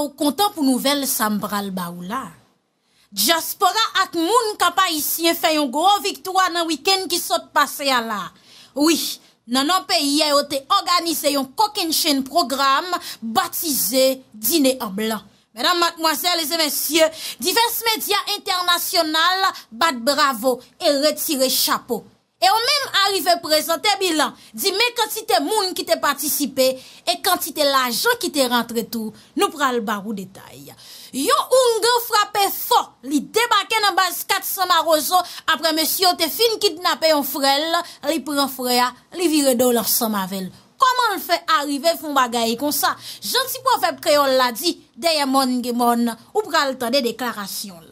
Ou kontan pou nouvel Sambral Baoula Djaspora ak moun kapa isyen Fè yon gwo viktoa nan wiken Ki sot pase ya la Oui, nan nan peyi Ou te organize yon kokenshen program Batize Dine en Blanc Mèdam matmoazèl Divers medya internasyonal Bat bravo Et retire chapeau E ou menm arrive prezante bilan, di men kanti te moun ki te patisipe, e kanti te lajou ki te rentre tou, nou pral barou detay. Yo ou nge frape fok li debake nan bas kat Sama Rozo, apre monsi yo te fin kidnape yon frel, li pren frea, li vire do lor Samavel. Koman l fè arrive foun bagay kon sa? Jan si pou an feb kreol la di, deye moun gen moun, ou pral tade deklarasyon la.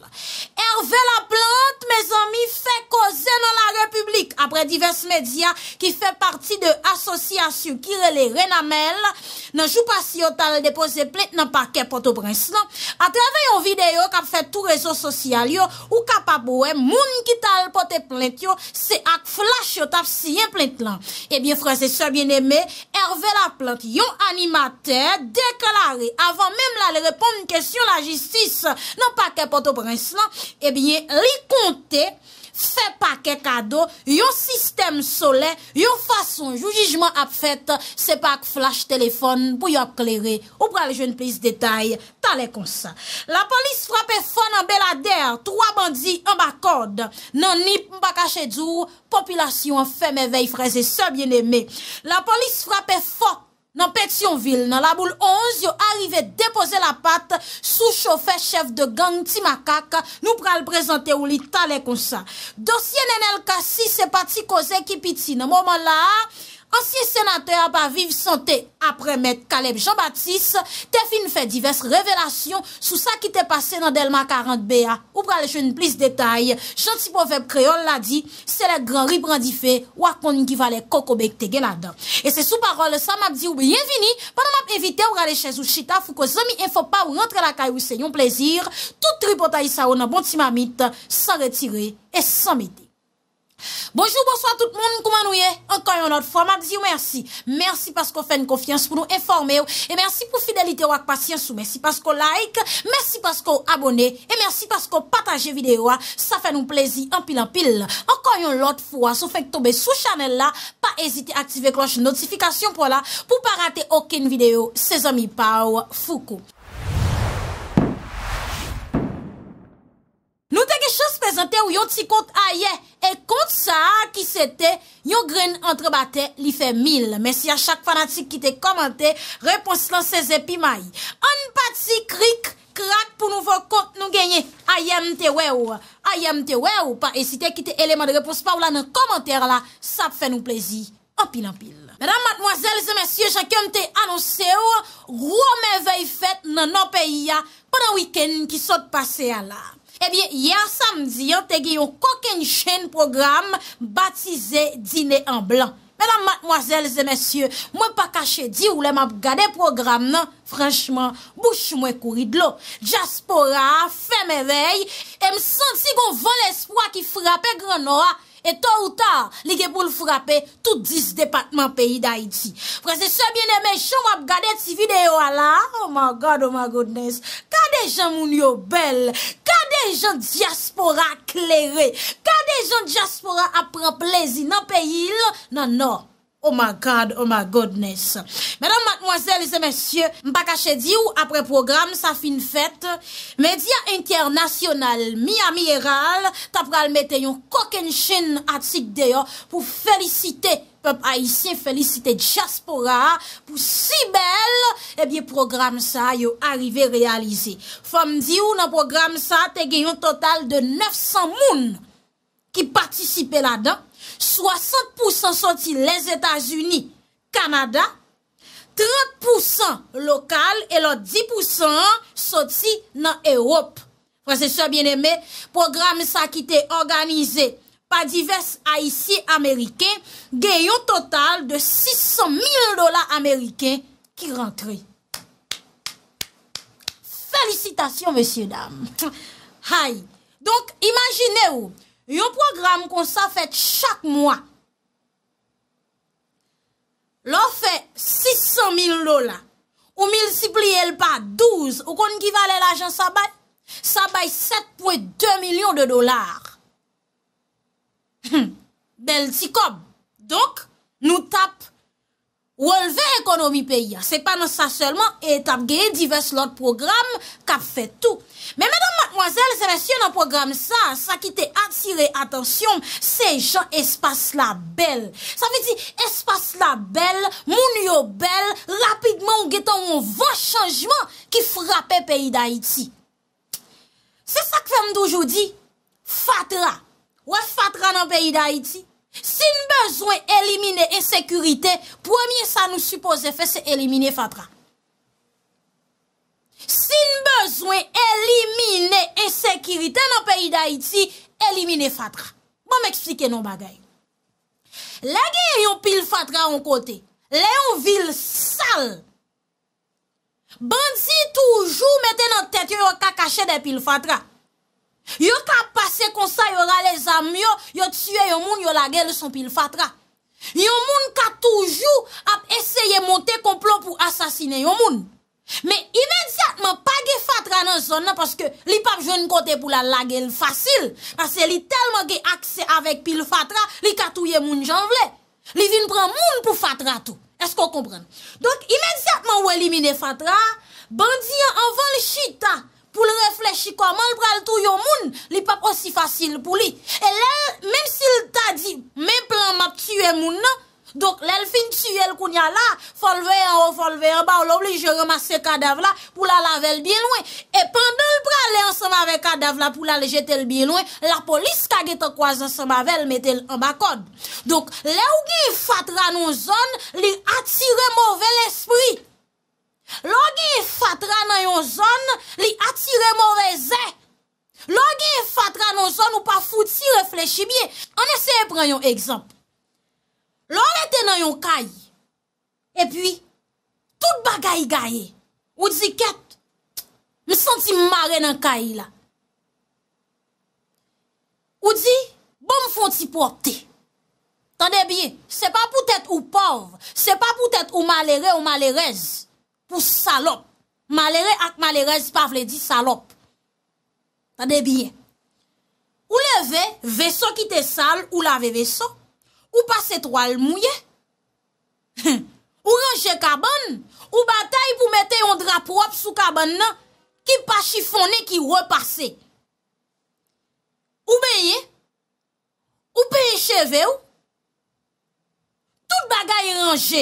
Hervé Laplante, mes ami, fè kozen nan la republik apre divers medya ki fè parti de asosyasyon kirele renamel nan joupa si yo tal depose plent nan pa ke poto prens non? A travè yon videyo kap fè tou rezo sosyal yo ou kap ap ouè moun ki tal pote plent yo se ak flash yo tap si yon plent lan Ebyen eh fransè sè bien eme, Hervé Laplante, yon animatè deklare avan mèm la le reponde kèsyon la jistis nan pa ke poto prens E eh bie, li konte, se pa ke kado Yon sistem sole, yon fason Joujijman ap fete, se pa ak flash telefon Pou yon klere, ou pra le joun plis detay Ta le konsa La polis frape fon an belader Troa bandi an bakode Nan nip mba kache djou Populasyon fe me vey freze, se bien eme La polis frape fon Nan Petionville, nan la boule 11, yo arrive depoze la pat sou chofe chef de gang ti makak nou pral prezante ou li tale konsa. Dosye nenel kasi se pati koze ki piti nan moman la... Ansiye senate ap aviv sante apremet Kaleb Jean-Baptiste, te fin fe divers revelasyon sou sa ki te pase nan Delma 40 BA. Ou brale joun plis detay, janti povep kreol la di, se le gran ribrandife wakon ngi vale kokobek te genadon. E se sou parol, sa map di ou biyevini, padan map evite ou brale chez ou chita, fou ko zomi enfo pa ou rentre la kay ou se yon plezir, tout ribotayi sa ou nan bonti mamit, san retire et san meti. Bonjou, bonsoit tout moun, kouman nou ye? Enkoyon lot fwa, madzi ou mersi Mersi paskou fèn kofyans pou nou informe ou E mersi pou fidelite ou ak pasyans ou Mersi paskou like, mersi paskou abone E mersi paskou pataje vide ou Sa fè nou plezi anpil anpil Enkoyon lot fwa, sou fèk tobe sou chanel la Pa ezite aktive kloche notifikasyon pou la Pou pa rate oken vide ou Se zami pa ou fou kou Zante ou yon ti kont a ye E kont sa a ki se te Yon gren entrebate li fe mil Mesi a chak fanatik ki te komante Repons lan se zepi may An pati krik krak pou nou vo kont nou genye A ye mte we ou A ye mte we ou Pa esite ki te eleman de repons pa ou la nan komante Sa pe fe nou plezi Opin opil Madame, mademoiselle, zemesie Chak yon te anonse ou Rou me vey fèt nan nou peyi ya Ponan wiken ki sot pase ala Ebyen, ya samdi yon tege yon koken chen program batize Dine en Blanc. Mèdam matmoazèl zè mèsyè, mwen pa kache di ou lèman gade program nan. Franchman, bouch mwen kouri dlo. Djaspora, fè mèvey, e msanti gon van l'espoi ki frapè Grenoa. E to ou ta, li ge pou l frapè tout dis depatman peyi d'Haïti. Prese se biene men, chou mwap gade ti video ala. Oh my God, oh my goodness. Kade jan moun yo bel? Kade jan diaspora aklerè? Kade jan diaspora apren plezi nan peyi lò? Nan nan. Oh my God, oh my Godness. Madame, mademoiselles et messieurs, m'bakache di ou, apre program, sa fin fête, media international, mi amiral, tapral mette yon kokenshin atik deyo, pou felicite pep Aisyen, felicite Jaspora, pou si bel, ebye eh program sa yo arrive realize. Fom di ou, nan program sa, tege yon total de 900 moun ki participe la dan. 60% soti les Etats-Unis, Kanada, 30% lokal, et lor 10% soti nan Europe. Franseseur bien-aimé, programme sa ki te organize pa divers haïsi amerikè, gen yon total de 600 000 dola amerikè ki rentre. Felicitasyon, monsieur-dame. Hai. Donc, imaginez-vous, Yon program kon sa fèt chak mwa, lò fè 600.000 lò la, ou milsipli el pa 12, ou kon ki valè l'ajan sa bay, sa bay 7.2 milyon de dolar. Bel si kob, donk nou tap, Ou enleve ekonomi peyi ya, se pa nan sa selman etap geye divers lot program kap fe tout. Men mèdame matmoazèl, se la sye nan program sa, sa ki te atire atensyon, se jan espas la bel. Sa fi di espas la bel, moun yo bel, rapidman ou getan yon vò chanjman ki frapè peyi da iti. Se sa kvem d'oujou di, fatra. Wè fatra nan peyi da iti. Sin bezwen elimine e sekurite, pwemye sa nou supose fe se elimine fatra. Sin bezwen elimine e sekurite nan peyi da iti, elimine fatra. Bon m'eksplike nou bagay. La gen yon pil fatra an kote, le yon vil sal. Bandi toujou mette nan tete yon kakache de pil fatra. Yo ka pase konsa yora le zam yo Yo tsywe yon moun yo lagele son pil fatra Yon moun ka toujou ap eseye monte komplon pou asasine yon moun Me imediatman pa ge fatra nan zona Paske li pap jwen kote pou la lagele fasil Paske li telman ge akse avek pil fatra Li katouye moun janvle Li vin pran moun pou fatra tou Esko kompren? Donk imediatman ou elimine fatra Bandian anvan le chita pou l reflechi koman l pral tou yo moun, li pa pa si fasil pou li. E lè, mèm si l ta di, mèm pran map tue moun nan, dok lè l fin tue l koun ya la, folveye an ou folveye an ba ou l ou li jereman se kadaf la pou la lavel biye lwen. E pandan l pral lè an sema ve kadaf la pou la le jetel biye lwen, la polis kage te kwaz an sema vel metel an bakod. Dok lè ou ki fat rano zon li atire mouvel espri. Logi e fatra nan yon zon, li atire mor reze. Logi e fatra nan yon zon, ou pa fouti reflechi bie. An eseye pran yon ekzamp. Logi te nan yon kayi, epi, tout bagayi gaye, ou di ket, mi santi mare nan kayi la. Ou di, bom fonti pwopte. Tande bie, se pa pwotet ou pov, se pa pwotet ou malere ou malerez. Ou salop. Malere ak malere zi pa vle di salop. Tade biye. Ou leve, veso ki te sal, ou lave veso. Ou pase trwal mouye. Ou range kabon. Ou batay pou mete yon drap wap sou kabon nan. Ki pa chifone ki wap pase. Ou beye. Ou peye cheve ou. Tout bagay range.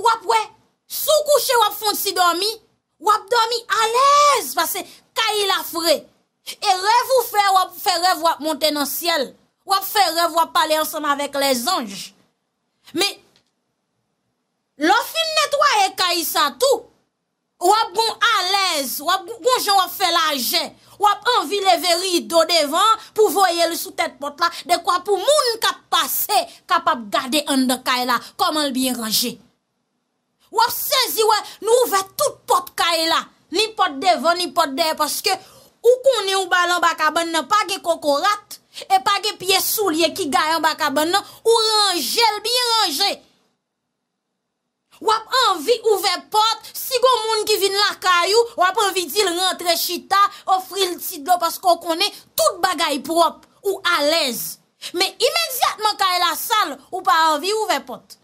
Wap wey. Sou kouche wap fonsi dormi, wap dormi alez, pase kai la fre, e rev ou fe, wap fe rev, wap monte nan siel, wap fe rev, wap pale ansanman vek le zanj. Me, lo fin netwaye kai sa tou, wap gon alez, wap gon jen wap fe laje, wap anvi le veri do devan, pou voye le sou tet pot la, dek wap pou moun kap pase, kapap gade an de kai la, koman l biye raje. Wap sezi wè, nou ouve tout pot kaya la. Ni pot devon, ni pot dev, paske ou konen ou balan baka ben nan, pa ge kokorat, e pa ge piye soulye ki gayan baka ben nan, ou ranger, bi ranger. Wap anvi ouve pot, sigon moun ki vin la kayou, wap anvi dil rentre chita, ofri l'ti do, paske ou konen tout bagay prop, ou alez. Me imediatman kaya la sal, ou pa anvi ouve pot.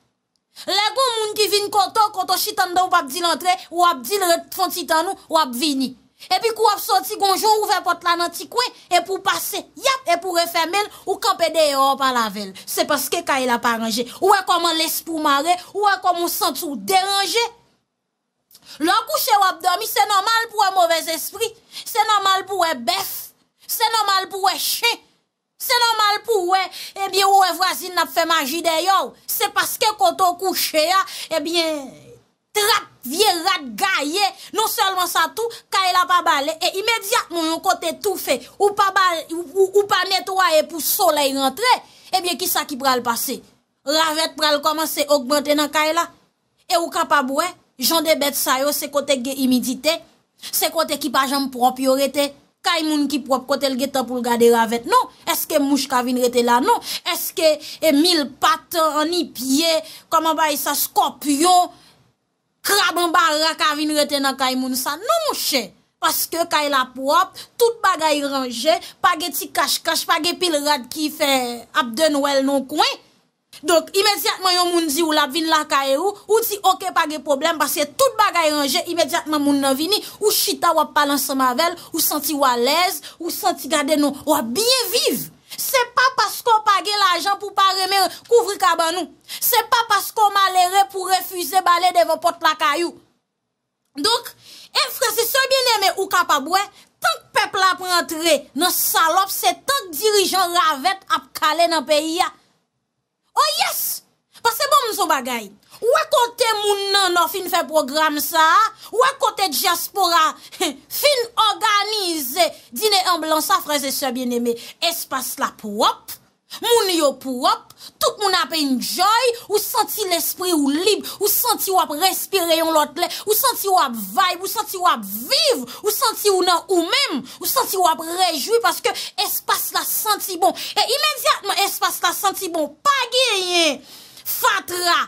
Le goun moun ki vin koto, koto chitan dan wap dil antre, wap dil ret fon titan nou, wap vini. E pi kou wap soti gonjou, ouve pot lan an ti kwen, e pou pase, yap, e pou refemel, ou kapede e hop a la vel. Se paske ka e la paranje, ou e koman lespou mare, ou e koman sentou deranje. Lankou che wap dami, se normal pou e mouvez espri, se normal pou e bef, se normal pou e chen. Se nan mal pou we, ebyen ou e vwazil nap fe maji deyo. Se paske koto kouche ya, ebyen trap vye rat gaye. Non selman sa tou, kaye la pa bale. E imediat moun kote tou fe, ou pa netwaye pou solei rentre, ebyen eh kisa ki pral pase? Ravet pral komanse okbante nan kaye la? E ou kapabwe, jan de bet sayo se kote ge imidite, se kote ki pa jam propi orete. Kay moun ki pwop kote l geta pou l gade ravet, nou? Eske mouche ka vin rete la, nou? Eske e mil pat, anipye, kama bay sa skopyo, kraban barra ka vin rete nan kay moun sa, nou mouche? Paske kay la pwop, tout bagay range, page ti kache-kache, page pil rad ki fe abde nouel nou kwen? Donk, imediatman yon moun di ou labvin lakay ou, ou di oke page problem, basye tout bagay ranger, imediatman moun nan vini, ou chita wap palan semavel, ou santi walez, ou santi gade nou, wap biye viv. Se pa pasko page l ajan pou pa reme kouvri kaban nou. Se pa pasko malere pou refuze bale devon pot lakay ou. Donk, enfresi sou bieneme ou kapabwe, tonk pepl ap rentre nan salop se tonk dirijan ravet ap kale nan peyi ya. Oh yes! Pase bon mzou bagay. Ou akote moun nan nou fin fe programe sa. Ou akote diaspora. Fin organize. Dine en blan sa fraze se bieneme. Espas la pou wop. Moun yo pou wop. Tout moun ap en joy, ou santi l'espri ou lib, ou santi wap respire yon lotle, ou santi wap vaib, ou santi wap viv, ou santi wap ou men, ou santi wap rejoui, paske espas la santi bon, e imediatman espas la santi bon, pa genye fatra,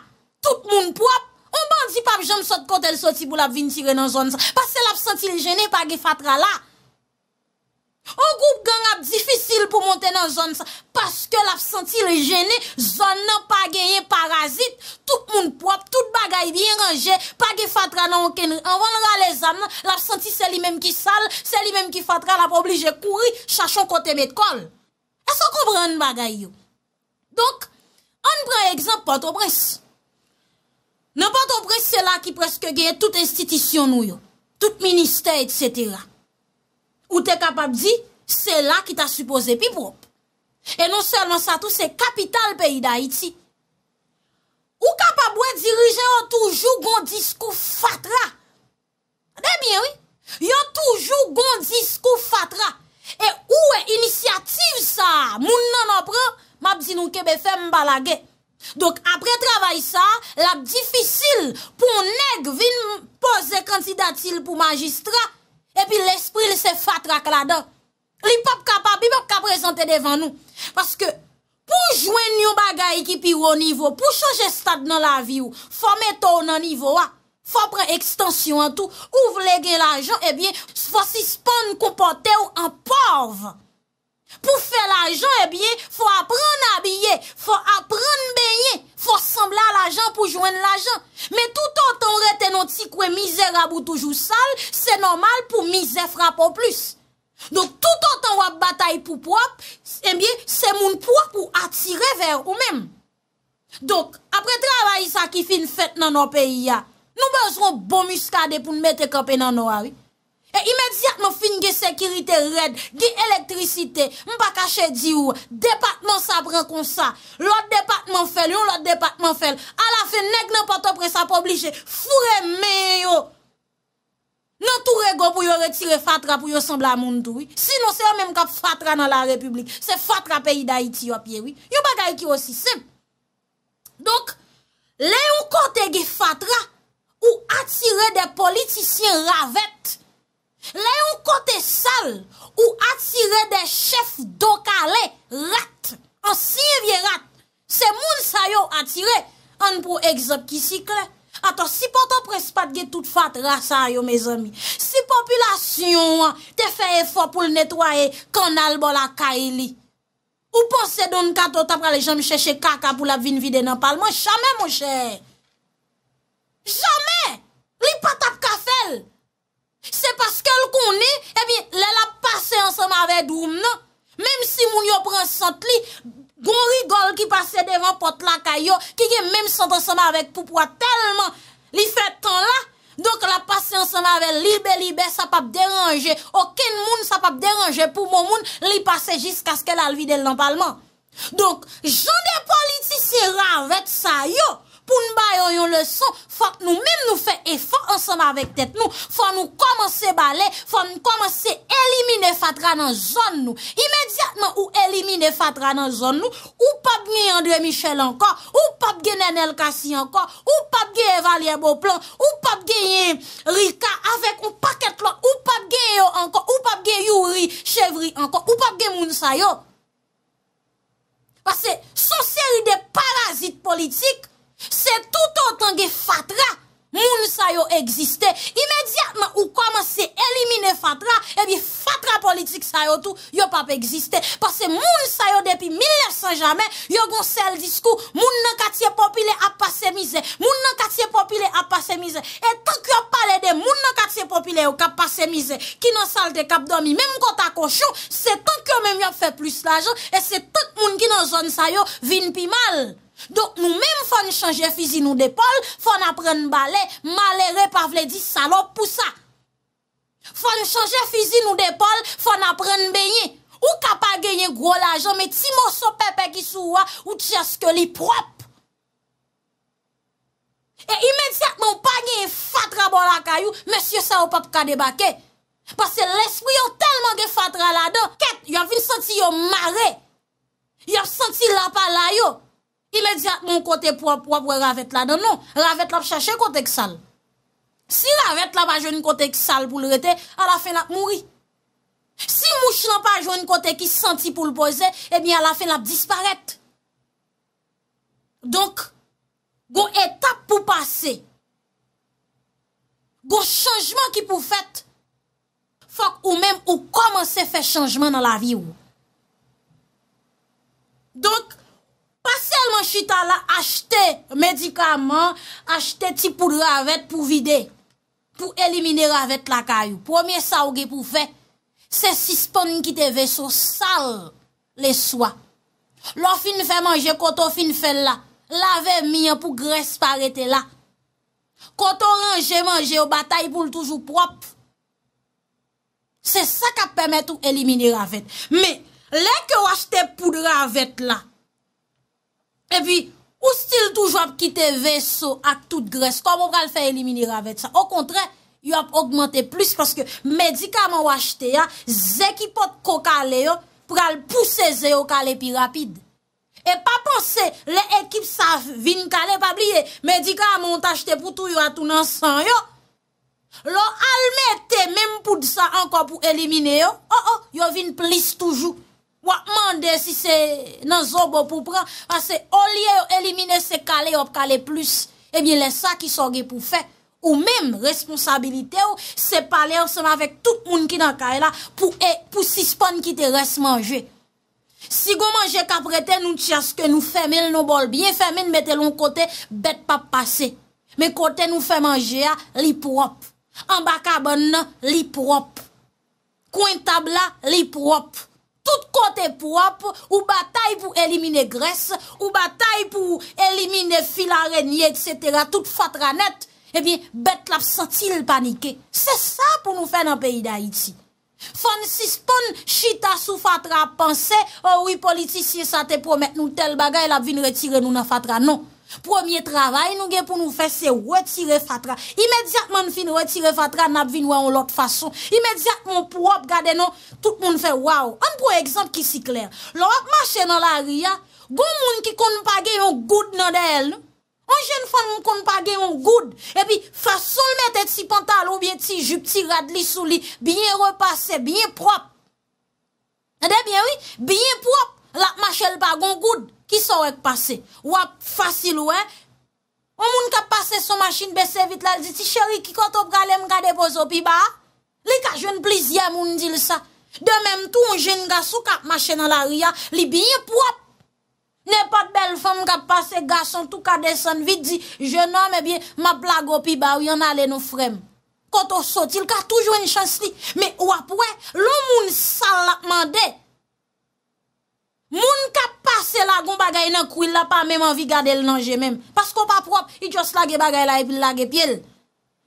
tout moun po ap, ou bandi pa ap jom sot kote l soti pou lap vintire nan zon sa, paske lap santi l jene, pa genye fatra la, Ou goup gen rap difisil pou monte nan zon sa Paske laf senti le jene Zon nan pa geye parazit Tout moun poap, tout bagay biye range Pa ge fatra nan woken Anvan la le zan, laf senti se li men ki sal Se li men ki fatra la pou oblije kouri Chachon kote met kol Asan kon bre an bagay yo Donk, an bre ekzan Porto Bres Nan Porto Bres se la ki preske geye Tout institisyon nou yo Tout minister etc A Ou te kapab di, se la ki ta supose pi prop. E non selman sa tou, se kapital peyi da iti. Ou kapab we dirije, yo toujou gondi skou fatra. De mi, yo toujou gondi skou fatra. E ou e inisiativ sa, moun nan opre, map di nou kebefe mbalage. Dok apre travay sa, la di fisyl pou neg vin pose kantidatil pou magistra, Epi l'espril se fatra ka la do. Li pop kap ap, bi pop kap prezante devan nou. Paske pou jwen nou bagay ki pi ou o nivou, pou chanje stad nan la vi ou, fò mè tou nan nivou a, fò pren ekstansyon an tou, kouv le gen la jan, epi fò si spon kompote ou an pov. Pou fè l'ajan, ebye, fò apren abye, fò apren beye, fò sembla l'ajan pou jwenn l'ajan. Me tout an ton rete non ti kwe mize rabou toujou sal, se normal pou mize frap ou plus. Donk tout an ton wap batay pou pwap, ebye, se moun pwap pou atire ver ou mem. Donk apre travay sa ki fin fèt nan nou peyi ya, nou bezron bon muskade pou nou mette kapè nan nou ari. E imediat nou fin gen sekirite red, gen elektrisite, mpa kache di ou, departman sa pre kon sa, lout departman fel, yon lout departman fel, alafen neg nan pato pre sa pou oblije, fure me yo. Non tou regon pou yon retire fatra pou yon sembla moun tou, sino se yon menm kap fatra nan la republik, se fatra peyi da iti yo pye, yon bagay ki yo sisem. Donk, le yon kote gen fatra, ou atire de politisyen ravet, Le yon kote sal ou atire de chef do ka le, rat. An siye vie rat. Se moun sa yo atire, an pou egzop ki sikle. Aton, si poton prespat ge tout fat, rasa yo, me zami. Si populasyon te feye fò pou l netwaye, kon al bol akay li. Ou pos se don katon tapra le jom chèche kaka pou la vin vide nan palman, chame mou chèche. Jame! Li patap kafel! Jame! Se paskel koni, ebi eh lè la pase ansama avèd oum nan. Mèm si moun yo prensant li, goun rigol ki pase devan pot lakay yo, ki gen mèm sante ansama avèd pou pwa telman li fè tan la, donk la pase ansama avèd libe libe sa pap deranje, okèn moun sa pap deranje pou moun li pase jis kaskèl al vide l nan palman. Donk, jonde politisi ravèd sa yo, pou n'bayo yon le son, fòk nou mèm nou fè e fòk ansanm avèk tèt nou, fòk nou komanse bale, fòk nou komanse elimine fatra nan zon nou, imèdiatman ou elimine fatra nan zon nou, ou pap gen Yandre Michel ankon, ou pap gen Enel Kassi ankon, ou pap gen Evalie Boplon, ou pap gen Yen Rika avèk ou paket lò, ou pap gen yo ankon, ou pap gen Yuri Chevri ankon, ou pap gen Mounsa yo, wase son seri de parazit politik, Se tout an tan ge fatra, moun sa yo egziste. Imediatman ou koman se elimine fatra, ebi eh fatra politik sa yo tou, yo pa pe egziste. Pase moun sa yo depi 1900 jamen, yo gon sel diskou, moun nan katye popile ap pase mize. Moun nan katye popile ap pase mize. E tan ki yo pale de moun nan katye popile ap pase mize, ki nan salte kap domi. Mem kon ta kochou, se tan ki yo mem yo fe plus lajou, e se tout moun ki nan zon sa yo vin pi mal. Don nou mèm fòn chanje fizi nou depol, fòn apren balè, malè, repavlè, di salop pou sa. Fòn chanje fizi nou depol, fòn apren bènyè. Ou kap a genye gwo la jò, mè e ti mò sopepe ki souwa, ou tjeske li prop. E imèdiat mè ou pagnè e fatra bo la kayou, mèsyè sa ou pap kade bakè. Pase l'espri yo telman gen fatra la do. Kèt, yo vini santi yo mare, yo vini santi lapa la yo. Ile di at moun kote pwa pwa pwa ravet la nanon. Ravet la p chache kote ksal. Si ravet la pa joun kote ksal pou l rete, ala fin la mouri. Si mouch eh la pa joun kote ki santi pou l pose, emi ala fin la p disparete. Donk, go etap pou pase. Go chanjman ki pou fete, fok ou menm ou komanse fè chanjman nan la vi ou. Donk, Paselman chita la, achete medikaman, achete ti poudre avet pou vide, pou elimine avet la kayou. Premier sa ouge pou fe, se sispon ki te ve so sal le soa. Lo fin fe manje koto fin fe la, lave mi an pou gres parete la. Koto ranje manje ou batay pou l'toujou prop. Se sa ka pemet ou elimine avet. Me, le ke ou achete poudre avet la, E pi, ou stil touj wap kite veso ak tout gres, kom wap al fe elimini ravet sa. Ou kontre, yop augmente plis, paske medikaman wachte ya, zekipot ko kale yo, pral pousse ze yo kale pi rapide. E pa pose, le ekip sa vin kale pa pliye, medikaman wachte pou tou yo atounan san yo. Lo al mette menm pou di sa anko pou elimine yo, yo vin plis toujou. Ou a mande si se nan zob ou pou pran, a se olye ou elimine se kale op kale plus, e bine le sa ki soge pou fe, ou mem responsabilite ou se pale ou seman vek tout moun ki nan kae la, pou e, sispan ki te resmanje. Si go manje kap rete nou tiaske nou femen nou bol biye, femen mette lon kote bet pa pase. Me kote nou femanje a, li prop. An baka ban nan, li prop. Kwen tab la, li prop. Tout kote prop, ou batay pou elimine gres, ou batay pou elimine filanrenye, etc. Tout fatra net, ebi, eh bet lap sentil panike. Se sa pou nou fe nan peyi da iti. Fon si spon, chita sou fatra panse, oh oui politisye sa te promet nou tel bagay lap vin retire nou nan fatra nou. Premier travay nou gen pou nou fè, se wetire fatra. Imediatman fin wetire fatra, nap vin wè an lot fason. Imediatman pou wop gade nou, tout moun fè waw. An pou ekzant ki si kler. Lò wap mache nan la ria, goun moun ki konn pa gen yon goud nan de el. An jen fan moun konn pa gen yon goud. E pi fè sol met eti pantal ou bieti, jup ti rad li sou li, bie repase, bie prop. Nade bie wè, bie prop, lak mache lpa goun goud. ki sawek pase. Wap, fasil wè. O moun ka pase son machine besè vit lal, di ti chéri ki koto pralèm ka depozo pi ba. Li ka jen plizye moun dil sa. De mèm tou, moun jen ga sou ka machine lal ria, li binye pou wap. Nè pat bel fòm ka pase, ga son tou ka desen vit di, je nan mè biye ma plago pi ba, ou yon ale nou frem. Koto sotil, ka toujou en chans li. Me wap wè, loun moun salakman dey. Moun ka pase la goun bagay nan kou il la pa mèm anvi gade l nan jè mèm. Pas kon pa prop, i jos lage bagay la epil lage epil.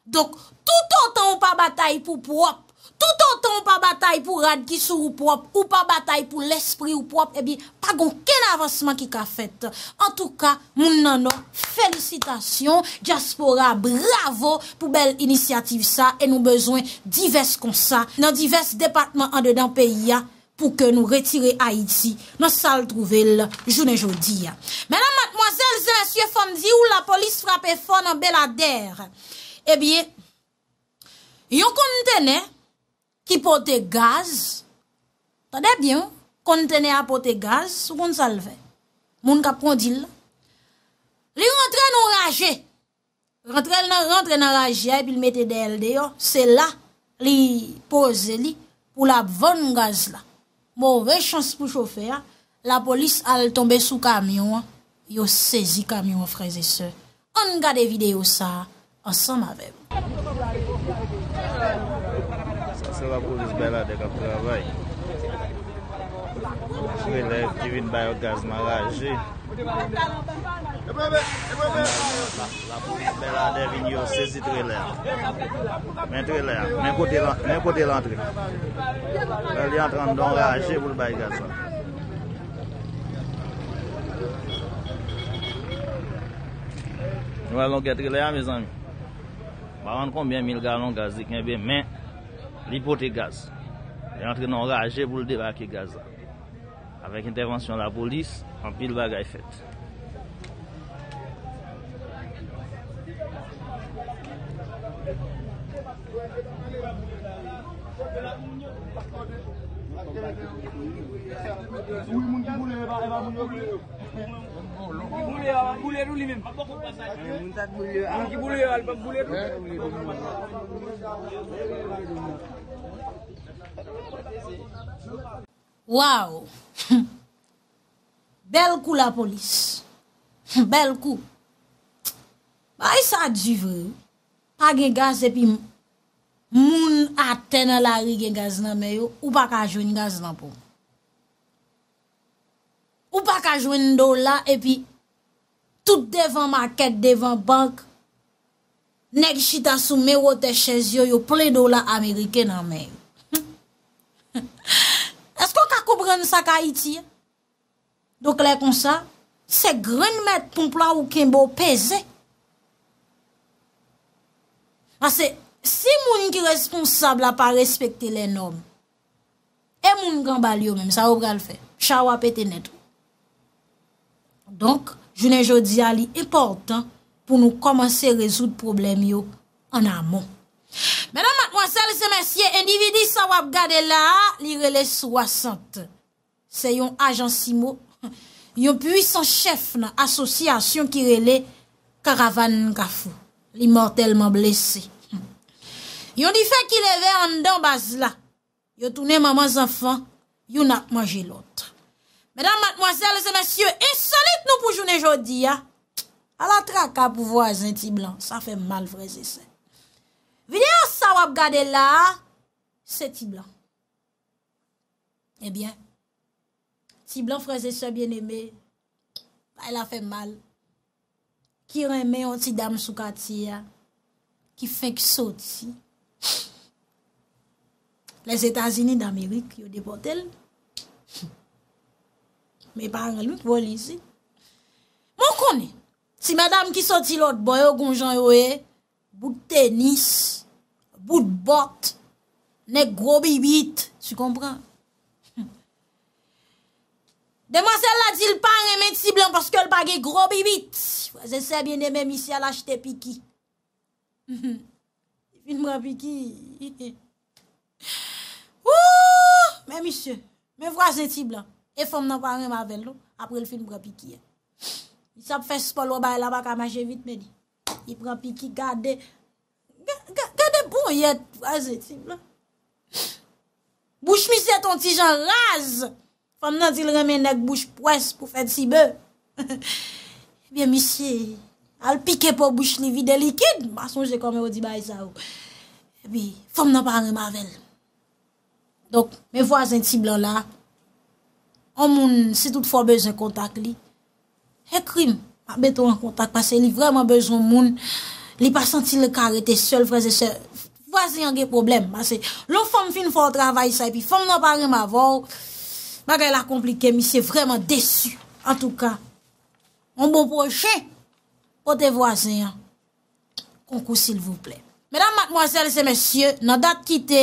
Dok, tout an tan ou pa batay pou prop. Tout an tan ou pa batay pou rad ki sou ou prop. Ou pa batay pou l'esprit ou prop. Ebi, pa goun ken avansman ki ka fèt. En tout ka, moun nan nan, felicitasyon. Djaspora, bravo pou bel inisiativ sa. E nou bezwen divers konsan. Nan divers departman an de dan peyi ya. pou ke nou retire Haïti, nou sal trouve l, jounen joudi. Mè nan matmoazèl, zè la sye fande zi, ou la polis frape fande belader, e eh bie, yon kontene, ki pote gaz, tade bien, kontene a pote gaz, moun kapon di la, li rentre nan raje, rentre nan raje, epi l mette del de yo, se la, li pose li, pou la bon gaz la, Morve chans pou chofer, la polis al tombe sou kamyon, yo sezi kamyon freze se. On nga de video sa, ansan ma ve. La polis be la devinyo sezitre le an Men tre le an, men kote lan tre El li an tran don re aje pou l bay gaz an Nou alon ke tre le an me zan Baran konbyen mil galon gaz di kenbe men Li pote gaz Li an tran don re aje pou l debake gaz an Apek intervensyon la polis, an pil bagay fet Waw, bel kou la polis. Bel kou. Bay sa di vre, pa gen gaz epi moun a ten la ri gen gaz nan me yo, ou pa ka joun gaz nan pou. Ou pa ka jwen do la e pi tout devan market, devan bank neg chita sou me wote chèzyo yo pou le do la Amerike nan men. Esko ka koubren sa ka iti? Do kle kon sa? Se gren met pou mpla ou kembo peze. Ase, si moun ki responsable a pa respekte le norm, e moun gran bal yo men. Sa ou gale fe. Chawa pete neto. Donk, jounen jodia li e portan pou nou komanse rezout problem yo an amon. Menan matmwansel se men sye, endividi sa wap gade la li rele sou asante. Se yon ajan simo, yon pwisan chef nan asosyasyon ki rele karavan nga fou, li mortalman blese. Yon di fe ki leve andan baz la, yo toune maman zanfan, yon ak manje lote. Mèdam matmwazèl, zè nasye, e salit nou pou jounen jodi, ya. A la traka pou vwa zin ti blan. Sa fè mal freze se. Vide a sa wap gade la, se ti blan. Ebyen, ti blan freze se bien eme, pa el a fè mal. Ki reme yon ti dam sou kati, ya. Ki fèk so ti. Les Etats-Unis d'Amérique, yo depote lè. Me paran lout volen si. Mon konen, si mèdame ki soti lout boyo goun jan yo e, bout tenis, bout bot, nek gro bibit, tu kompran. Deman sel la di l pan men ti blan paske l bagi gro bibit. Wazen se biene men misi ala jte piki. Vin mwa piki. Men misi, men wazen ti blan. E fòm nan pa anre mavel nou, apre l film pran piki. E. Sa pfe spol wabay la baka manje vit me di. I pran piki, gade, gade pou bon yè, pwazè ti blan. Bouchmise ton ti jan raze, fòm nan ti l remen ek bouch pwes pou fèd si bè. Ebyen misi, al pike pou bouch li vide likid, bason jè kome ou di bay sa ou. Ebyen fòm nan pa anre mavel. Dok, me vwazè ti blan la. An moun, se tout fwa bezen kontak li. Ekrim, pa beton an kontak. Pase li vreman bezon moun. Li pa senti le kare te sol. Vwaziyan ge problem. Lo fwam fin fwa travay sa. Pi fwam nan parim avon. Mga la komplike, mi se vreman desu. An tou ka. Moun bon proje, pote wwaziyan. Konkou sil vwople. Medan, madmoazel se mesye, nan dat ki te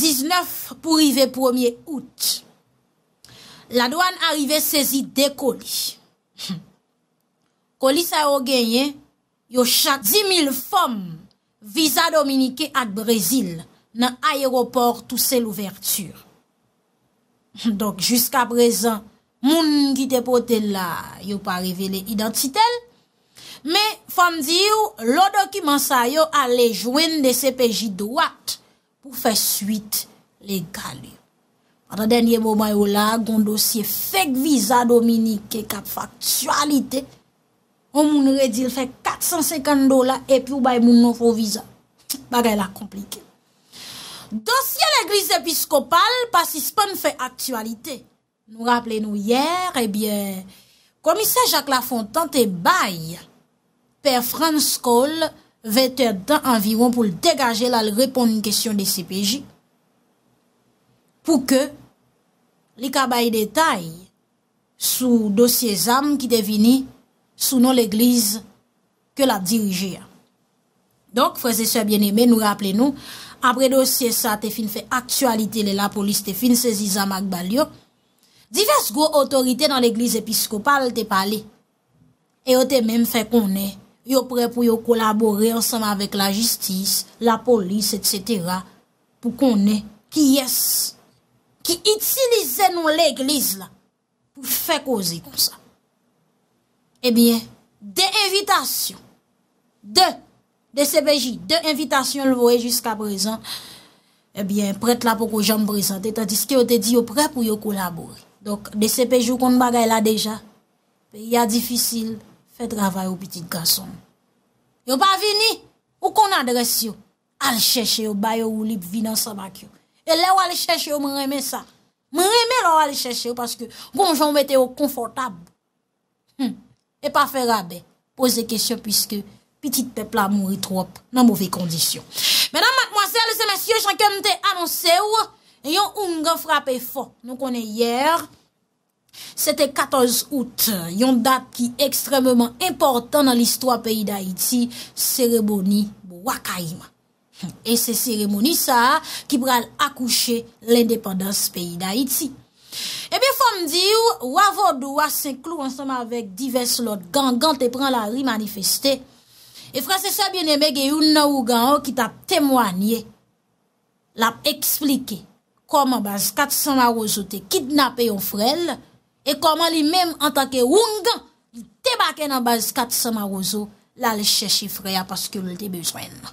19 pou rive 1e oute. la doan arive sezi de koli. Koli sa yo genye, yo chak 10.000 fom visa dominike at Brezil nan ayeroport tou se l'ouverture. Donk, jusqu'a brezan, moun ki te pote la, yo pa revele identitel, me fom diyo, lo dokumen sa yo a le jwen de CPJ doat pou fe suite le galyo. Ata denye mou bayou la, goun dosye fek viza Dominique ke kap faktualite, ou moun nou edil fek 450 dola epi ou bay moun nou fo viza. Bagay la komplike. Dosye l'Eglise Episkopal pas ispan fek aktualite. Nou rappele nou yer, ebyen, eh komise Jacques Lafontante e bay, per France School, 20h10 an vivon pou l'degaje lal repon n'kestyon de CPJ. Pou ke, li ka bay detay sou dosye zanm ki te vini sou non l'Eglise ke la dirije a. Donk, fwese sebyen eme, nou rapple nou, apre dosye sa te fin fe aksualite le la polis te fin se zizan magbal yo, divers go otorite nan l'Eglise episkopal te pale. E yo te men fe konen, yo pre pou yo kolaborer ansanm avek la jistis, la polis, etc. pou konen ki yes. ki itilize nou l'Eglise la, pou fè kozi kon sa. E bie, de evitasyon, de, de sepeji, de evitasyon loue jiska prezant, e bie, pret la pou kou jom prezant, etan diske yo te di yo pre pou yo kolabori. Donk, de sepeji yo kon bagay la deja, pe ya difisil, fè travay yo piti gason. Yo pa vini, ou kon adres yo, al chèche yo bayo ou lip vinansan bak yon. E lè ou alè chèche ou mè remè sa. Mè remè ou alè chèche ou. Paske bonjou mè te ou konfortab. E pa fè rabè. Poze kèsyon pwiske pitit pepla mouri trop nan mouvi kondisyon. Mè nan mat mwase, alè se mèsyon, chanke mte anonsè ou. E yon oum gen frape fò. Nou konè yèr. Sète 14 out. Yon dat ki ekstremèman importan nan l'istwa peyi d'Haïti. Sereboni mwaka ima. E se seremoni sa ki pral akouche l'independans peyi d'Haïti. E eh bi fòm di ou wavod ou wase klou ansama vek divers lot gant, gant te pran la rimanifeste. E franse sa bine mege yon nan wou gant ou ki tap temwanye, lap eksplike kom anbaz katsama rozo te kidnape yon frel e koman li menm an tanke woun gant te baken anbaz katsama rozo la leche chifre ya paske yon te bezwen nan.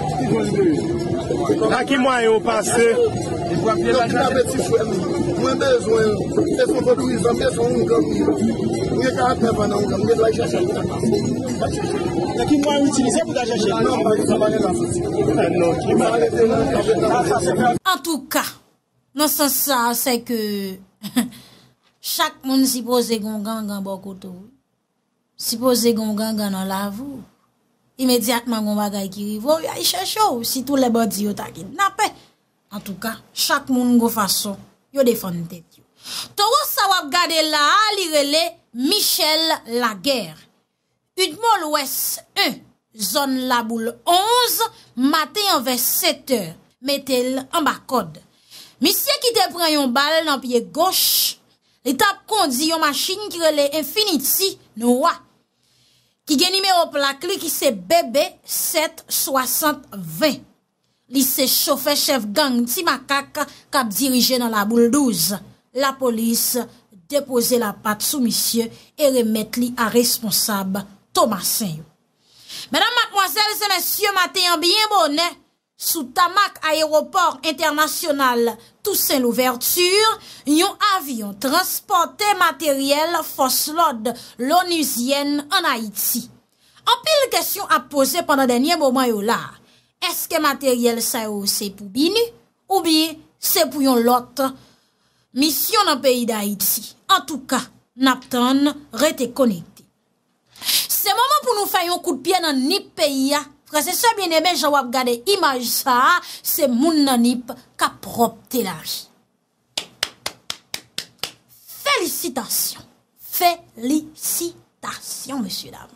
Mwen bezwen, men son votou, men son ungan, mwen ka a treban an, mwen dwa i jache vouta kase. Mwen nan ki mwen yu itilize vouta jache? Nan, nan, nan, nan. En tou ka, nan san san se ke, chak moun si pose gongan nan bokoto. Si pose gongan nan la vou. Imediatman gwa gwa gwa ekirivo, ya ishe chou, si tou le bodi yo takin napen. En tou ka, chak moun gwo fason, yo defon tet yo. Toro sa wap gade la a li rele Michel Laguerre. Utmol wes 1, zon la boule 11, maten yon ve 7 eur, metel an bakod. Misye ki te pren yon bal nan piye goch, li tap kondi yon machin ki rele Infinity no wak. ki geni mè ou plak li ki se bebe 7.60.20. Li se choufe chef gang ti makak kap dirije nan la bouldouze. La polis depose la pat sou misye e remet li a responsab Thomas Sanyo. Mèdam matmoazel, se mèsyo matè yon biyen bonè, sou tamak aéroport internasyonal, Tousen l'ouverture, yon avyon transporte materyel foslod lonizyen an Haïti. An pe l'kesyon ap pose pandan denye mouman yo la, eske materyel sa yo se pou bini ou bi se pou yon lot? Misyon an peyi d'Haïti, an tou ka, nap tan rete konekte. Se mouman pou nou fayon kout bien nan ni peyi ya, Prese sebyen eme, jwa wap gade imaj sa, se moun nanip kap propte la ri. Felicitasyon. Felicitasyon, monsi dam.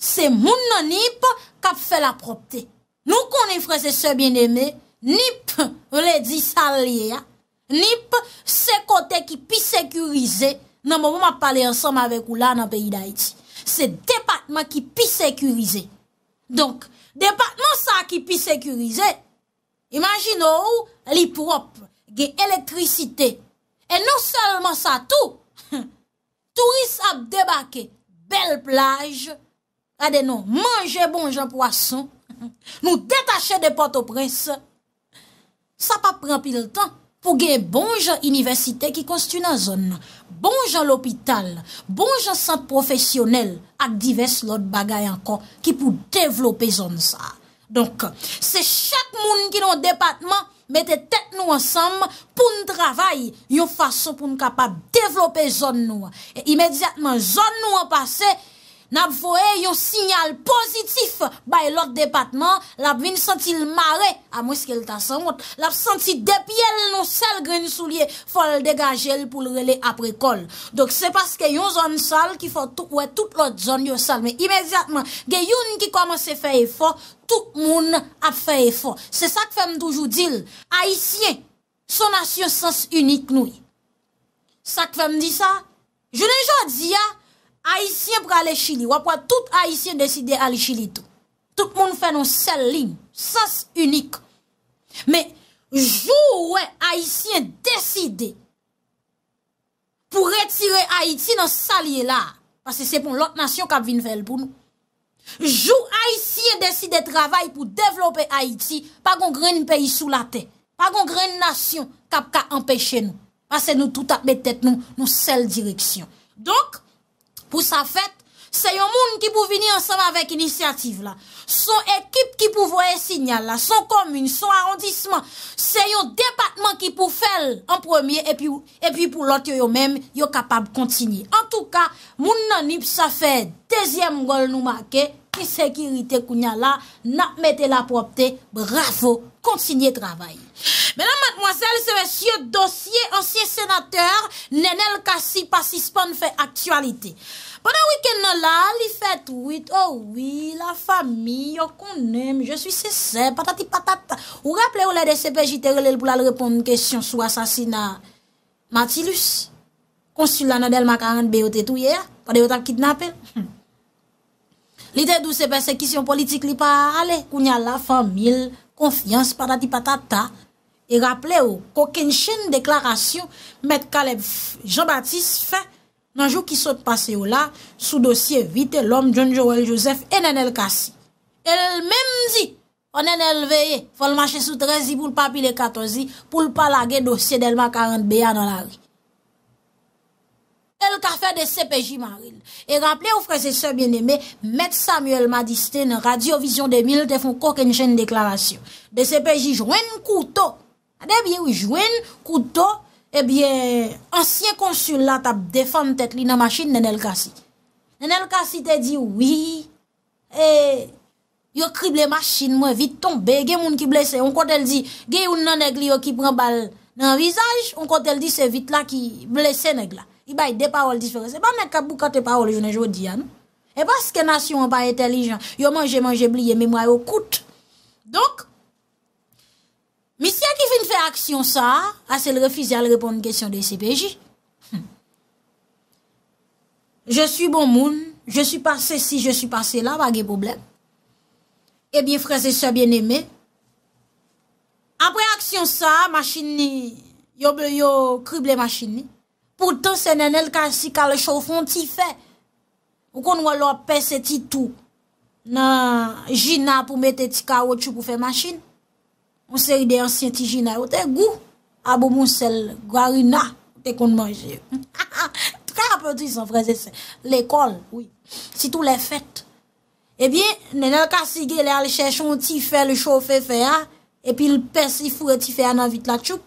Se moun nanip kap fe la propte. Nou konen prese sebyen eme, nip le di salye ya. Nip se kote ki pi sekurize. Nan moun mwa pale ansam avek ou la nan peyi da iti. Se depatman ki pi sekurize. Donk, debatman sa ki pi sekurize, imagine ou li prop ge elektrisite. E non selman sa tou, touris ap debake bel plaj, ade nou manje bon jan poason, nou detache de poto pres, sa pa pren pil tan. pou gen bonj an universite ki kost yon an zon, bonj an l'opital, bonj an san profesyonel, ak divers lot bagay an kon, ki pou devlope zon sa. Donk, se chak moun ki nou an depatman, mette tet nou an sam, pou n' travay, yon fason pou n' kapat devlope zon nou. E imediat nan zon nou an pase, N ap foye yon sinyal pozitif bay lot depatman, l ap vin santi l mare, a mwis ke l tasan mwot, l ap santi depye l nou sel gren sou liye, fol degaje l pou l rele ap rekol. Dok se paske yon zon sal ki fò toukwe tout lot zon yon sal, men imediatman, ge yon ki komanse feye fò, tout moun ap feye fò. Se sak fem toujou dil, a isye, son asye sens unik nou. Sak fem di sa, jounen jò di ya, Haitien pou alè Chili, wapwa tout Haitien deside alè Chili tou. Tout moun fè non sel lin, sens unik. Me, jou wè Haitien deside pou retire Haiti nan salye la. Pase se pon lot nasyon kap vin fèl pou nou. Jou Haitien deside travay pou devlopè Haiti pa gon gren peyi sou la te. Pa gon gren nasyon kap ka empèche nou. Pase nou tout ap mette nou sel direksyon. Donk, Pour sa fête, c'est un monde qui peut venir ensemble avec initiative là. Son équipe qui peut voir signal son commune, son arrondissement, c'est un département qui peut faire en premier et puis et puis pour l'autre yo même yo de continuer. En tout cas, moun nan ça fait deuxième goal nous marquer ki sekirite kounya la, nap mette la propte, bravo, kontinye travay. Menan matmwaselle, seve sye dosye, ansye senateur, nenel kasi pasis pon fè aktualite. Ponan wiken nan la, li fè tweet, oh oui, la fami, yo oh, konem, je sou sesè, patati patata, ou rapple ou la desepè jiter, lèl pou lal reponde kèsyon sou asasina, Matilus, konsul anadel makaren biot etou ye, pa deyo tak kitnapen. Li te dou se persekisyon politik li pa ale, kounya la, famil, konfians, patati patata, e rapple ou, kouken chen deklarasyon, met kalep Jean-Baptiste, fe, nanjou ki sot pase ou la, sou dosye vite lom John Joel Joseph enen el kasi. El menm zi, anen el veye, folmache sou trezi pou l papi de katozi, pou l palage dosye del makarant beya nan ari. El ka fè de CPJ maril. E rample ou fre se se bien eme, Met Samuel Madiste, nan Radio Vision 2000, te fon kok en jen deklarasyon. De CPJ, jwen kouto. A debyen ou jwen kouto, ebyen, eh ansyen konsul la tap defan tet li nan machin nen el kasi. Nen el kasi te di, wiii, e, yo krib le machin mwen vit tonbe, gen moun ki blese, onkot el di, gen yon nan neg li yo ki pren bal nan vizaj, onkot el di se vit la ki blese neg la. I bay non? ah, de parol disperse. E ban men kabou kate parol yonaj wot diyan. E baske nasyon wan bay etelijan. Yo manje manje bli, ye memwayo kout. Donk, misya ki fin fè aksyon sa, ase l refize al repon de kesyon de CPJ. Je su bon moun, je su pase si, je su pase la, wage problem. Ebyen eh frase se bien eme. Apre aksyon sa, yon krible yon krible yon krible yon krible yon krible yon krible yon krible yon krible yon krible yon krible yon krible yon krible yon krible yon krible yon krible yon krible Poutan se nenel kasi ka le chofon ti fe. Ou kon wala peseti tou nan jina pou meteti ka wot chou pou fe machin. Ou seri de ansyen ti jina. Ou te gou abou moun sel garou na te kon manje. Tra apotri san freze se. L'ekol, si tou le fet. Ebyen, nenel kasi ge le alchechon ti fe le chofon fe fe ya. Epi l pesi fure ti fe ya nan vit la chouk.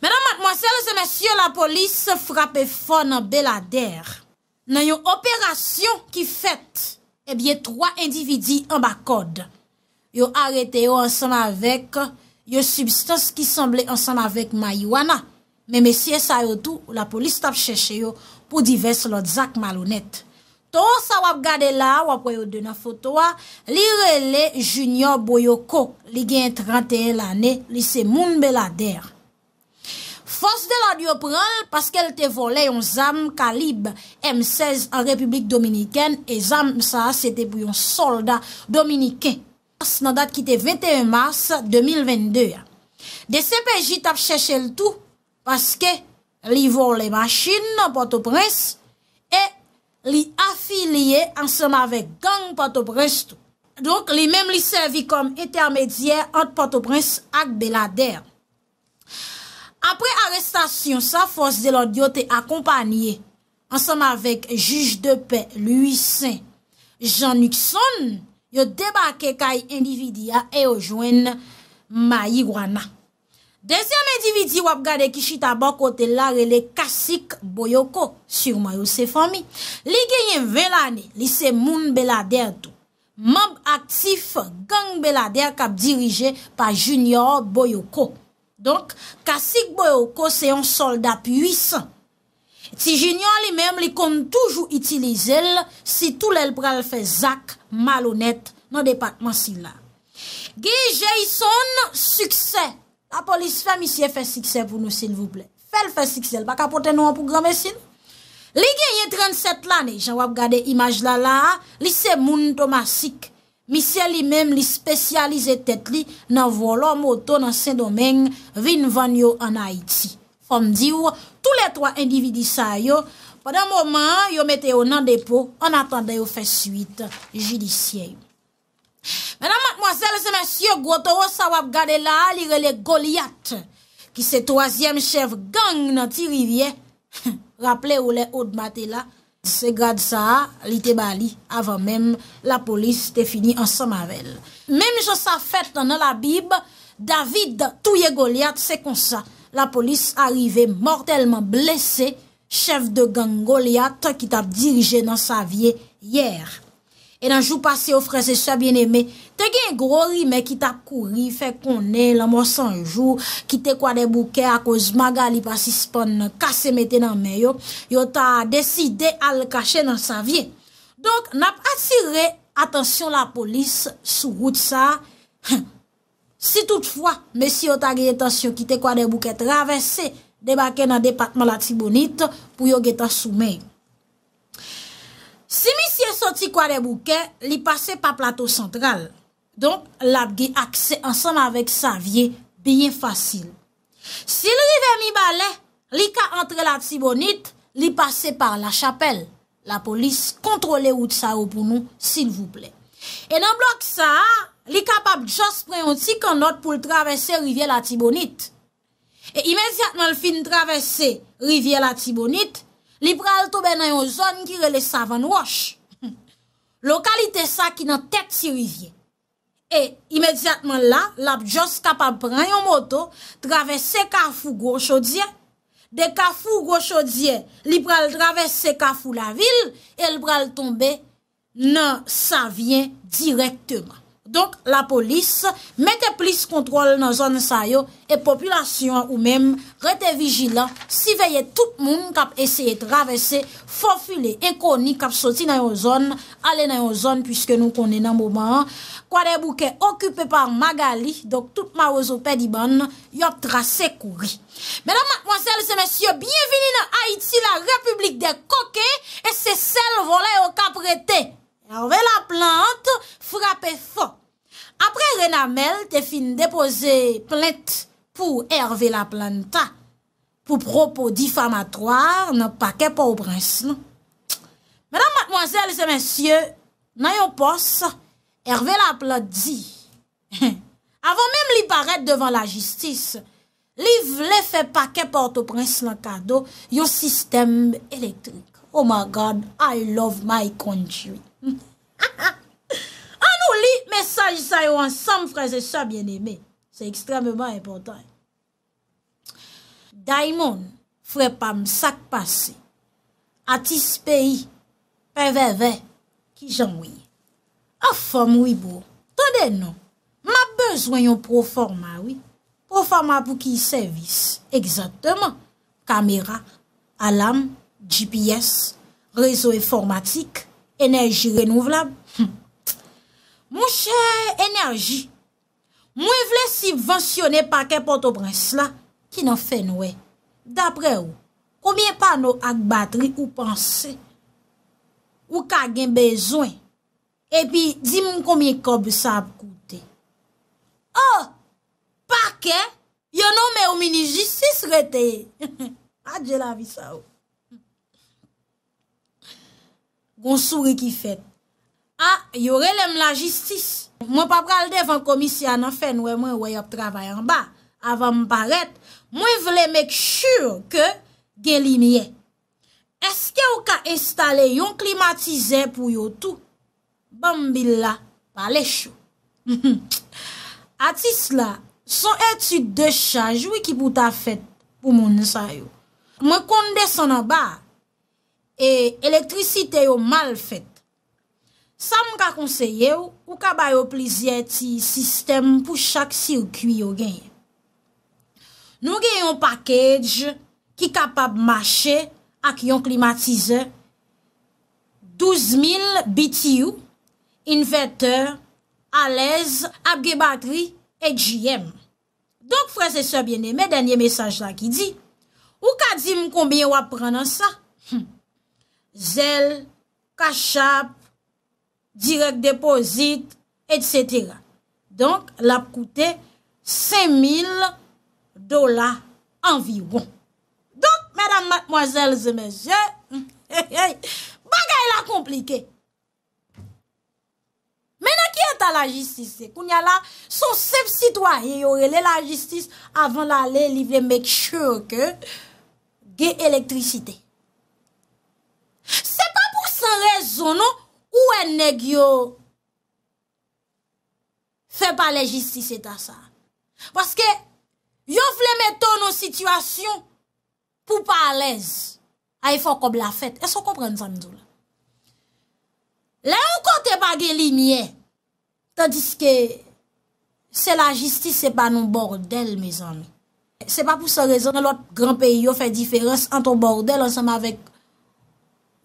Menan matmonsel, se mesye la polis frape fon an belader. Nan eh yo operasyon ki fet, ebyen 3 individi an bakod. Yo arete yo ansan avek, yo substans ki sanble ansan avek maywana. Men mesye sa yo tou, la polis tap chèche yo pou divers lòd zak malounet. To sa wap gade la, wap wè yo dè nan fotowa, li rele junior boyoko li gen 31 lane lise moun belader. Fos de la diopral, paske el te vole yon zam kalib M16 an Republik Dominikèn, e zam sa, se te pou yon soldat Dominikèn. As nan dat ki te 21 mars 2022. De sepeji tap chèche l tou, paske li vore le machin nan Port-au-Prince, e li afiliye an sema vek gang Port-au-Prince tou. Donk, li mem li servi kom etermèdiè an Port-au-Prince ak Beladerre. Apre arrestasyon, sa fòs de lò diote akompanyye, ansèm avèk juj de pè Louis V, Jean Nukeson, yo debake kaj endividi ya eyo jwen Mayi Wana. Desyèm endividi wap gade kishita bakote lare le kassik Boyoko, surmayo se fòmi. Li genyen velane lise moun belader do, mòb aktif gang belader kap dirije pa junior Boyoko. Donk, ka sik bo yo ko se yon soldat pwis, ti jinyon li menm li kon toujou itilize l, si tou l el pral fe zak malonet nan depakman sil la. Gye jay son, suksen. La polis fè misye fè suksen pou nou sil vouple. Fè l fè suksen, bak apote nou an pou grame sil. Li genye 37 l ane, jan wap gade imaj la la, li se moun doma sik. Misè li mèm li spesyalize tèt li nan vòlò mòto nan sen domèng vinvan yo an Haiti. Fòm di yo, tout le twa individi sa yo, padan mòman yo mette yo nan depo, an atande yo fè suite judisyè yo. Mè nan matmoazèl se mèsyò, gòtò wò sa wap gade la alire le Goliath, ki se toazèm chèv gang nan ti rivye, rapple ou le odmate la, Se gade sa, li te bali Avan menm la polis te fini an sa mavel Menm jan sa fet nan la bib David touye Goliath Se konsa La polis arive mortelman blese Chef de gang Goliath Ki tap dirije nan sa vie Yer E nan jou pase ofre se sa bien eme Te gen yon gro ri men ki tap kouri, fek konen, la monsan jou, kite kwa de bouke a ko zmaga li pasi spon kase meten nan men yon, yon ta deside al kache nan sa vie. Donk, nap atire, atensyon la polis sou gout sa, si toutfwa, men si yon ta gen etensyon kite kwa de bouke travesse, debake nan departman la tribounite pou yon geta soumen. Si misi yon soti kwa de bouke, li pase pa plato sentral. Donk, la bge akse ansanm avek sa vie bie fasil. Si li rive mi bale, li ka antre la tibonit, li pase par la chapel. La polis kontrole ou tsa ou pou nou, sil vouple. E nan blok sa, li kapap jos preyonti kon not pou l travesse rivye la tibonit. E imediatman l fin travesse rivye la tibonit, li pral toube nan yon zon ki rele sa van wosh. Lokalite sa ki nan tet si rivye. E imediatman la, la bjos kapap pran yon moto, travesse kafou gwo chodye, de kafou gwo chodye, li pral travesse kafou la vil, e li pral tombe nan sa vyen direkte man. Donk la polis mette plis kontrol nan zon sa yo e populasyon ou menm rete vijilan si veye tout moun kap eseye travese fofile ekoni kap soti nan yo zon ale nan yo zon pwiske nou konen nan mouman kwa de bouke okupe par magali donk tout ma wazou pedi ban yop trase kouri. Menan mansel se mesye biye vini nan Haiti la republik de koke e se sel vole yo kap rete yon ve la plant frape fok apre Renamel te fin depoze plente pou Hervé Laplante, pou propo difamatoir nan pake pa ou prins nan. Madame, mademoiselles et messieurs, nan yon pos, Hervé Laplante di, avon mèm li paret devan la justice, li vle fe pake pa ou prins nan kado yon sistem elektrik. Oh my God, I love my conjui. Pesaj sa yo ansam fre se sa bien eme. Se ekstrememan importan. Daimon fwe pam sak pase. Atis peyi, pe veve, ki jan wye. Afan mwibou, tade non. Ma bezwen yon proforma, wye. Proforma pou ki yi servis. Eksatman. Kamera, alam, GPS, rezo eformatik, enerji renouvlab. Mwen chè enerji, mwen vle si vansyonè pa ke portobrens la ki nan fè nouè. Dapre ou, koumye panou ak batri ou panse, ou ka gen bezwen, epi di mwen koumye kob sa ap koute. Oh, pa ken, yon noume ou mini jis si sretè. Adjè la mi sa ou. Oh. Gon souri ki fèt. A, ah, yo relem la jistis. Mwen pa pral dev an komisyan an fen wè mwen wèy ap travay an ba. Avan mparet, mwen vle mèk shur ke gelin ye. Eske ou ka installe yon klimatize pou yo tou? Bambi la, pale chou. Atis la, son etu de chaj wè ki pou ta fet pou moun sa yo. Mwen konde san an ba, e elektrisite yo mal fet. Sa mwen ka konseye ou, ou ka bayo plizye ti sistem pou chak sirkwi yo genye. Nou genye yon pakèj ki kapab mache ak yon klimatize. 12.000 BTU, inverter, alez, apge bateri, et GM. Donk fransese bienemè, denye mesaj la ki di, ou ka di m konbyen wap pranan sa? Zel, kachap, direk depozit, et setera. Donk, la pou koute 5.000 dola anviwon. Donk, mèdam, mèzèl, zè mèzè, bagay la komplike. Mè nan ki yon ta la jistise? Koun yon la, son sef sitwa yon yore le la jistise avan la le livre mèk chouke ge elektrisite. Se pa pou se rezonon Ou en neg yo Fè pa le jistis et a sa Paske Yo flè meto nou situasyon Pou pa alèz A y fò kob la fèt E so kompren zan doun Lè ou kote bagè li miè Tandis ke Se la jistis se pa nou bordel Me zan Se pa pou se rezon Lòt gran peyi yo fè diferens Anto bordel On se ma vek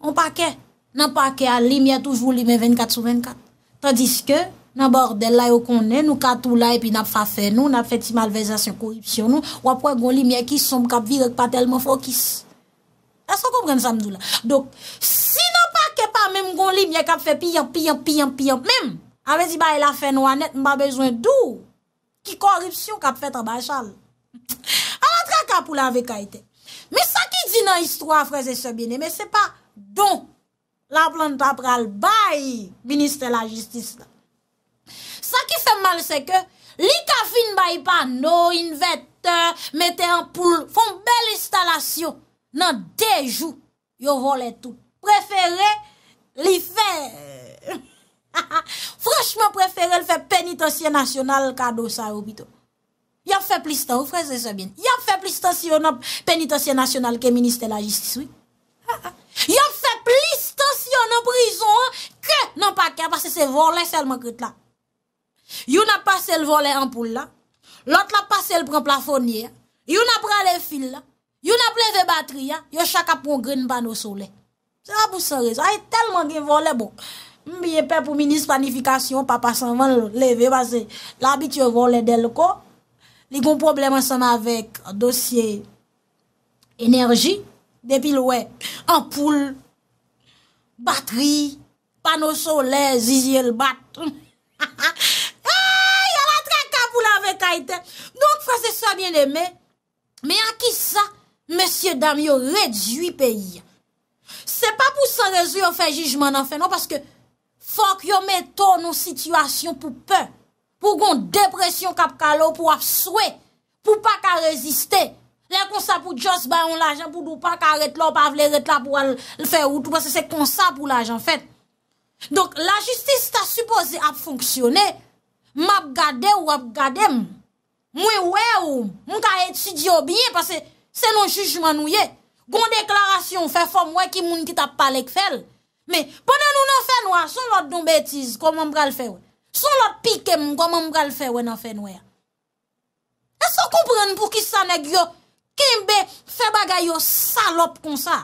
On pa kè nan pa ke alim ya toujou limen 24 sou 24. Tadis ke, nan bordel la yo konen, nou katou la epi nap fa fe nou, nap fe ti malvezasyon koripsyon nou, wapwen goun li miye kis som kap vir ek pa telman fokis. Esko kompren samdou la? Dok, si nan pa ke pa mem goun li miye kap fe piyan, piyan, piyan, piyan, mem, avè zi ba el a fe nou anet, mba bezwen dou ki koripsyon kap fe traba chal. An vantra kap ou la avè kaitè. Me sa ki di nan histro a freze se bine, me se pa donk. la planta pral bayi Ministè la Justis nan. Sa ki se mal se ke, li kafin bayi pan nou, in vet, metè an pou, fon bel instalasyon, nan dejou, yo vole tout. Prefere, li fe. Franchman, prefere l fe penitosye nasyonal kado sa ou bito. Yap fe plistan, ou freze se bin. Yap fe plistan si yo nan penitosye nasyonal ke Ministè la Justis, oui. Yap Si yon nan prizon, kè nan pa kè, pa se se volen sel man kèt la. Yon nan pa sel volen an pou la, lot la pa sel pren plafonye, yon nan pren le fil la, yon nan pleve batri ya, yon chaka pren gren ban ou sole. Sa pou se re, sa yon telman gen volen bon. Mbiye pe pou minis planifikasyon, pa pa san van leve, pa se l'abit yo volen del ko, li goun problem an seman vek dosye enerji, depil we, an poule, Bateri, panosole, zizye lbater. Yon vatre kapou la vekaiten. Non kwa se sa bien eme, men an ki sa, Monsie Damyo redzi 8 peyi. Se pa pou san rezou yon fejijman an fe, nan paske, fok yon meton nou situasyon pou pe, pou gon depresyon kapkalo, pou ap swé, pou pa ka reziste. Le konsa pou dios ba yon lajan pou dou pa ka ret lop avle ret la pou al fe ou tout pa se se konsa pou lajan fet. Donk la justis ta supose ap fonksyone map gade ou ap gade mou. Mou e we ou mou ka etidio binye pa se se non jujman ou ye. Gon deklarasyon fe fom we ki moun ki tap palek fel. Me, ponen nou nan fe nou a son lot don betiz kou mwen mga al fe ou. Son lot pikem kou mwen mga al fe ou nan fe nou e. E so kompren pou ki sa negyo Kimbe fe bagay yo salop kon sa.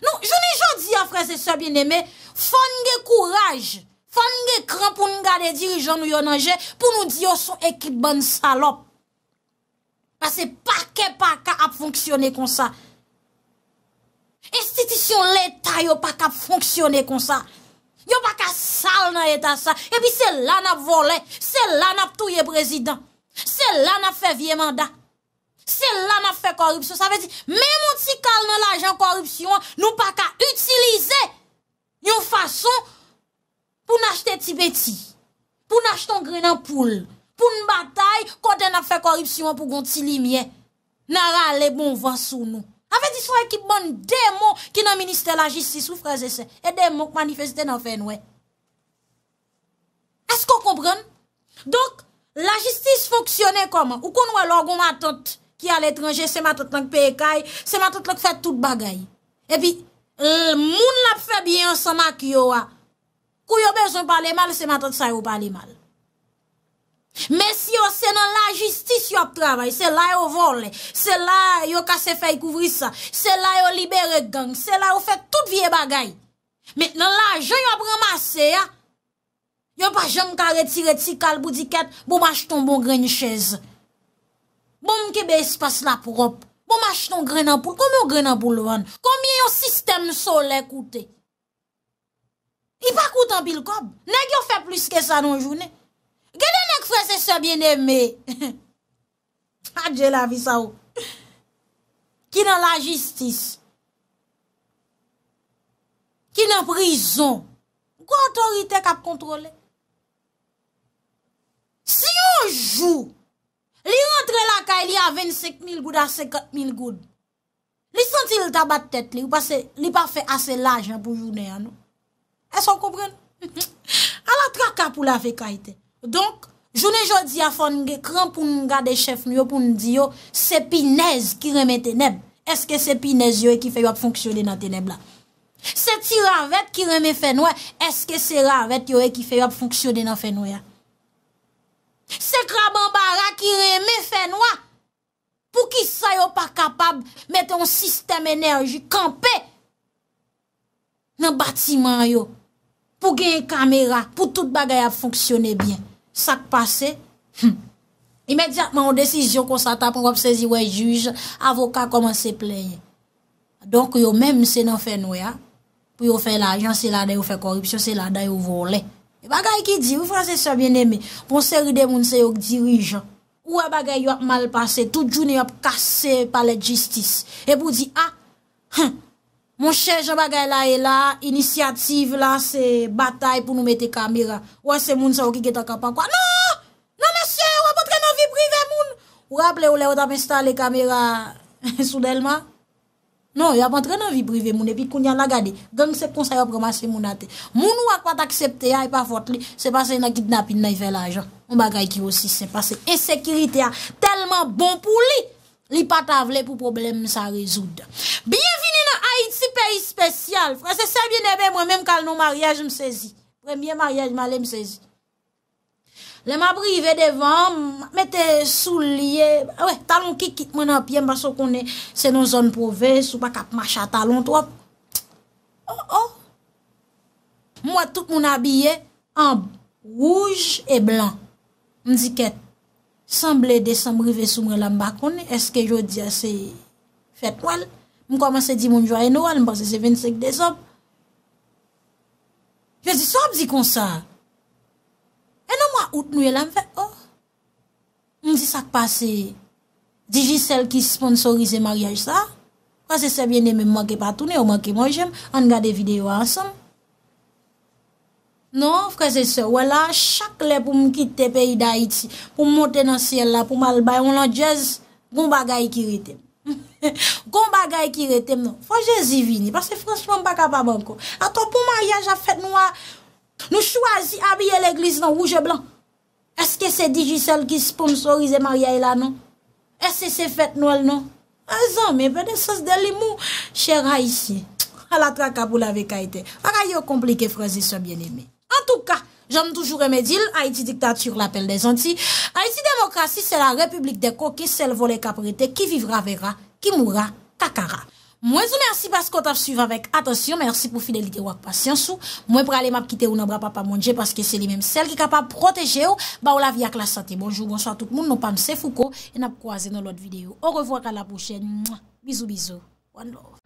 Nou, jouni joun di a franse se bineme, fange kouraj, fange kran pou nou gade dirijan nou yon anje, pou nou di yo son ekip ban salop. Pase pake paka ap fonksyone kon sa. Estitisyon leta yo paka fonksyone kon sa. Yo paka sal nan etasa. E pi se lan ap vole, se lan ap touye prezident. Se lan ap fe vie mandat. Se bon la na fe korupsyon, sa ve di, mè moun ti kal nan la jan korupsyon, nou pa ka utilize yon fason pou n'achete tibeti, pou n'achete un grenan poul, pou n'bataille kote na fe korupsyon pou goun ti li mien, nan rale bon vansou nou. A ve di sou ekip bon, dè moun ki nan minister la jistis ou freze se, e dè moun ki manifeste nan fè noue. Esko komprèn? Donk, la jistis foksyonè koman, ou kon wè lò goun matot, Ki al etranje se matot nan peye kaye, se matot lak fè tout bagay. Epi, moun lak fè biyon sa mak yo a. Kou yo bezon pale mal, se matot sa yo pale mal. Men si yo se nan la justis yo ap travay, se la yo vole, se la yo kase fè yi kouvri sa, se la yo libere gang, se la yo fè tout vie bagay. Men nan la, jen yo bremase ya. Yo pa jen yo kare ti re ti kal budiket, bo maj ton bon grenye chèze. Bon mkebe espas la prop, bon mach ton grenan pou, kon moun grenan pou louan, konmye yon sistem sole koute. I pa koute an pil kob, ne gyo fe plis ke sa nou jounen. Gede nèk fwese se bien eme? Adje la vi sa ou. Ki nan la jistis, ki nan prison, kwa autorite kap kontrole? Si yon jou, Li rentre la ka, li a 25000 gouda, a 50000 gouda. Li senti li tabat tet li, li pa fe ase laj an pou jounen ya nou. E son koubren? A la traka pou la fe ka ite. Donk, jounen joudi a fon nge kran pou nou gade chef nou yo pou nou di yo, sepi nez ki reme teneb. Eske sepi nez yo e ki fe yo ap fonksyonen an teneb la. Se ti ravet ki reme fenwe, eske se ravet yo e ki fe yo ap fonksyonen an fenwe ya. Se kraban bara ki reme fè noua pou ki sa yo pa kapab mette yon sistem enerji kampe nan batiman yo pou gen yon kamera pou tout bagay ap founksyone bien. Sak pase, imediatman yon desisyon kon sa tap pou wap sezi wè juj avokat koman se plèye. Donk yo mèm se nan fè noua pou yo fè l'ajan se la day ou fè korupsyon se la day ou volè. E bagay ki di, ou franse sa bien eme, pou se ride moun se yon dirijan. Ou a bagay yon malpase, tout joun yon kase pale justice. E pou di, a, moun che jen bagay la e la, inisiyative la se batay pou nou mete kamera. Ou a se moun sa wakiketan kapan kwa, nan, nan monsen, wapotre nan vi prive moun. Ou ap le ou le wot amestale kamera, sou delman. Non, y apantre nan vi prive moun, epi koun yan lagade, genk se konseyo premase moun ate. Moun ou akwa taksepte a, e pa fote li, se pase y nan kidnap, y nan y fe la ajan. Mou bagay ki osi, se pase. Ensekirite a, telman bon pou li, li patavle pou problem sa rezoud. Bienveni nan Haiti, peyi spesyal. Fransese, se bien ebe mwen, mwen kal nou mariage msezi. Premye mariage, malen msezi. Le m'abrive devan, m'ete sou liye. Ah Ouè, talon ki kit mwen apye mba sou konen. Se non zon pou ve, sou pa kap macha talon to ap. Oh oh. Mwa tout moun abye, amb, rouge e blan. Mzi ket, semble de sembrive sou mwen la mba konen. Eske jodi ase fet mwen. Mkwaman se di moun jwa eno an, mba se ze ven se kde zop. Je zi sop zi konsa. Out nouye la mwen fè, oh. Mwen si sak pase, diji sel ki sponsorize maryaj sa. Frase se biene, mwen manke patouni, mwen manke manjèm, an gade videyo ansam. Non, frase se, wè la, chak bon le pou mwen kite te peyi da iti, pou mwen monte nan siel la, pou mwen albay, mwen lan jez gomba gaye ki retem. Gomba bon gaye ki retem, non. Frase jez yi vini, parce franchement mwen baka pa banko. Aton, pou mwen yaj a fèt nou a nou chwazi abye l'eglise nan rouge blan. Eske se diji sel ki sponsorize maryay la nan? Ese se fet nwal nan? Azan, me vene sos de li mou, chèra isi. Ala tra kapou la ve kaite. Aray yo komplike freze se bien eme. En touka, jom toujou reme dil, Haiti diktat sur la pel de zanti. Haiti demokrasi, se la republik de koke, sel vole kaprite, ki vivra vera, ki moura, kakara. Mwen zo mersi paskot ap suiv avèk. Atensyon, mersi pou fidelite wak pasyansou. Mwen pralè map kite ou nan bra pa pa mounje paske se li mèm sel ki ka pa proteje ou ba ou la vi ak la sate. Bonjou, bonjou a tout moun, nou pan se fouko en ap kwa zè nou lot videyo. Ou revwak a la pouchè. Bizou, bizou.